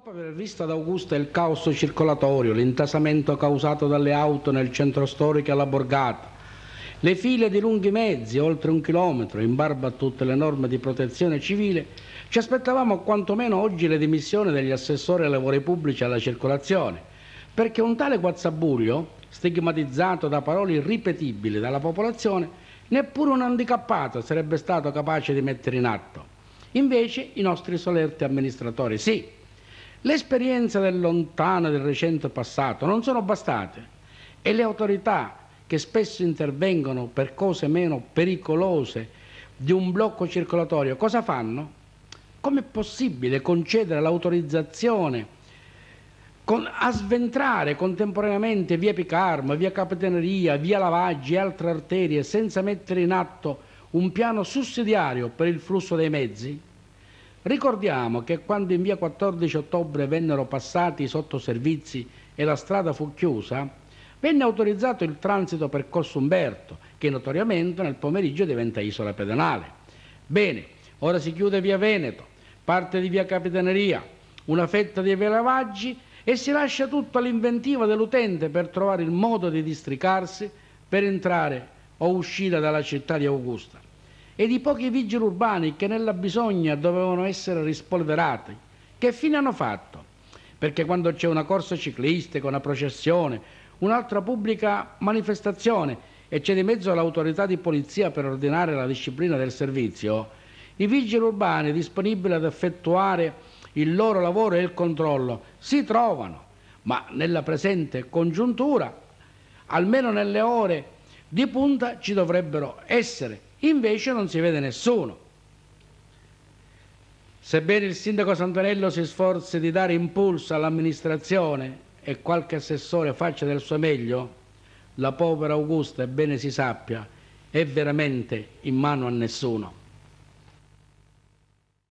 Dopo aver visto ad Augusta il caos circolatorio, l'intasamento causato dalle auto nel centro storico e alla borgata, le file di lunghi mezzi, oltre un chilometro, in barba a tutte le norme di protezione civile, ci aspettavamo quantomeno oggi le dimissioni degli assessori ai lavori pubblici e alla circolazione, perché un tale guazzabuglio, stigmatizzato da parole irripetibili dalla popolazione, neppure un handicappato sarebbe stato capace di mettere in atto. Invece i nostri solerti amministratori sì, le esperienze del lontano e del recente passato non sono bastate e le autorità che spesso intervengono per cose meno pericolose di un blocco circolatorio, cosa fanno? Com'è possibile concedere l'autorizzazione con, a sventrare contemporaneamente via Picarmo, via Capitaneria, via Lavaggi e altre arterie senza mettere in atto un piano sussidiario per il flusso dei mezzi? Ricordiamo che quando in via 14 ottobre vennero passati i sottoservizi e la strada fu chiusa, venne autorizzato il transito per Corso Umberto, che notoriamente nel pomeriggio diventa isola pedonale. Bene, ora si chiude via Veneto, parte di via Capitaneria, una fetta di via Lavaggi e si lascia tutto all'inventiva dell'utente per trovare il modo di districarsi per entrare o uscire dalla città di Augusta e di pochi vigili urbani che nella bisogna dovevano essere rispolverati. Che fine hanno fatto? Perché quando c'è una corsa ciclistica, una processione, un'altra pubblica manifestazione e c'è di mezzo l'autorità di polizia per ordinare la disciplina del servizio, i vigili urbani disponibili ad effettuare il loro lavoro e il controllo si trovano, ma nella presente congiuntura, almeno nelle ore di punta, ci dovrebbero essere Invece non si vede nessuno. Sebbene il sindaco Santonello si sforzi di dare impulso all'amministrazione e qualche assessore faccia del suo meglio, la povera Augusta, bene si sappia, è veramente in mano a nessuno.